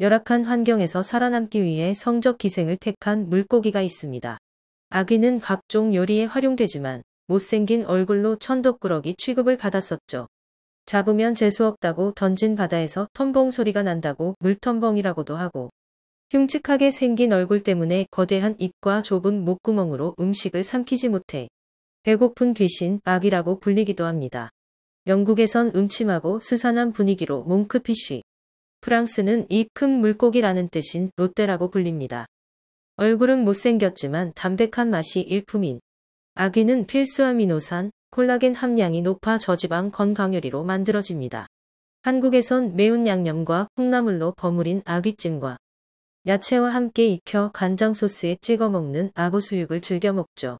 열악한 환경에서 살아남기 위해 성적 기생을 택한 물고기가 있습니다. 아귀는 각종 요리에 활용되지만 못생긴 얼굴로 천덕꾸러기 취급을 받았었죠. 잡으면 재수없다고 던진 바다에서 텀벙 소리가 난다고 물텀벙이라고도 하고 흉측하게 생긴 얼굴 때문에 거대한 입과 좁은 목구멍으로 음식을 삼키지 못해 배고픈 귀신 아이라고 불리기도 합니다. 영국에선 음침하고 스산한 분위기로 몽크피쉬, 프랑스는 이 큰 물고기라는 뜻인 롯데라고 불립니다. 얼굴은 못생겼지만 담백한 맛이 일품인 아귀는 필수아미노산, 콜라겐 함량이 높아 저지방 건강요리로 만들어집니다. 한국에선 매운 양념과 콩나물로 버무린 아귀찜과 야채와 함께 익혀 간장 소스에 찍어 먹는 아고 수육을 즐겨 먹죠.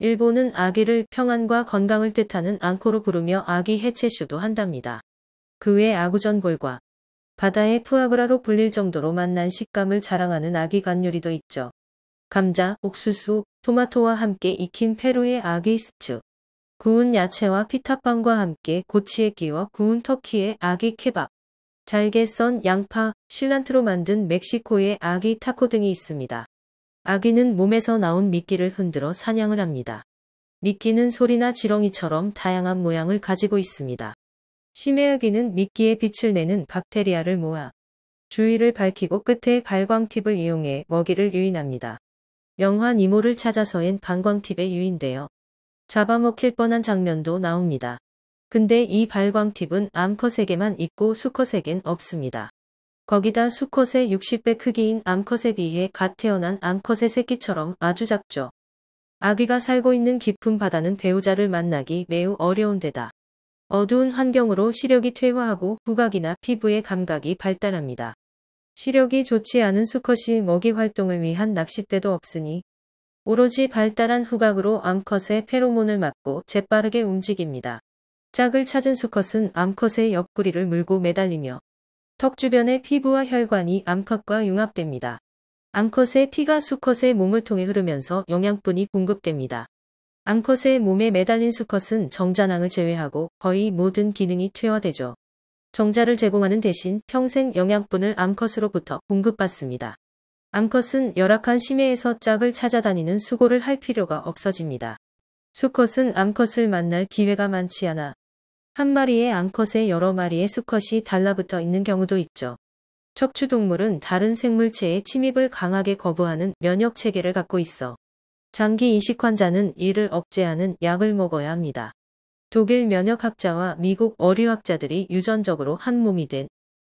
일본은 아귀를 평안과 건강을 뜻하는 앙코로 부르며 아귀 해체슈도 한답니다. 그 외 아구전골과 바다의 푸아그라로 불릴 정도로 맛난 식감을 자랑하는 아기 간요리도 있죠. 감자, 옥수수, 토마토와 함께 익힌 페루의 아귀 스튜. 구운 야채와 피타빵과 함께 고치에 끼워 구운 터키의 아기 케밥. 잘게 썬 양파, 실란트로 만든 멕시코의 아기 타코 등이 있습니다. 아기는 몸에서 나온 미끼를 흔들어 사냥을 합니다. 미끼는 소리나 지렁이처럼 다양한 모양을 가지고 있습니다. 심해흑기는 미끼에 빛을 내는 박테리아를 모아 주위를 밝히고 끝에 발광팁을 이용해 먹이를 유인합니다. 명환 이모를 찾아서엔 방광팁에 유인되어 잡아먹힐 뻔한 장면도 나옵니다. 근데 이 발광팁은 암컷에게만 있고 수컷에겐 없습니다. 거기다 수컷의 60배 크기인 암컷에 비해 갓 태어난 암컷의 새끼처럼 아주 작죠. 아기가 살고 있는 깊은 바다는 배우자를 만나기 매우 어려운 데다. 어두운 환경으로 시력이 퇴화하고 후각이나 피부의 감각이 발달합니다. 시력이 좋지 않은 수컷이 먹이 활동을 위한 낚싯대도 없으니 오로지 발달한 후각으로 암컷의 페로몬을 맞고 재빠르게 움직입니다. 짝을 찾은 수컷은 암컷의 옆구리를 물고 매달리며 턱 주변의 피부와 혈관이 암컷과 융합됩니다. 암컷의 피가 수컷의 몸을 통해 흐르면서 영양분이 공급됩니다. 암컷의 몸에 매달린 수컷은 정자낭을 제외하고 거의 모든 기능이 퇴화되죠. 정자를 제공하는 대신 평생 영양분을 암컷으로부터 공급받습니다. 암컷은 열악한 심해에서 짝을 찾아다니는 수고를 할 필요가 없어집니다. 수컷은 암컷을 만날 기회가 많지 않아 한 마리의 암컷에 여러 마리의 수컷이 달라붙어 있는 경우도 있죠. 척추동물은 다른 생물체의 침입을 강하게 거부하는 면역체계를 갖고 있어 장기 이식 환자는 이를 억제하는 약을 먹어야 합니다. 독일 면역학자와 미국 어류학자들이 유전적으로 한 몸이 된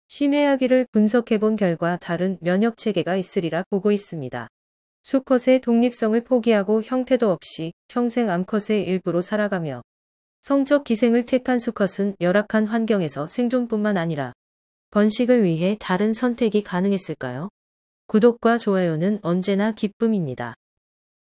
심해아기를 분석해본 결과 다른 면역체계가 있으리라 보고 있습니다. 수컷의 독립성을 포기하고 형태도 없이 평생 암컷의 일부로 살아가며 성적 기생을 택한 수컷은 열악한 환경에서 생존뿐만 아니라 번식을 위해 다른 선택이 가능했을까요? 구독과 좋아요는 언제나 기쁨입니다.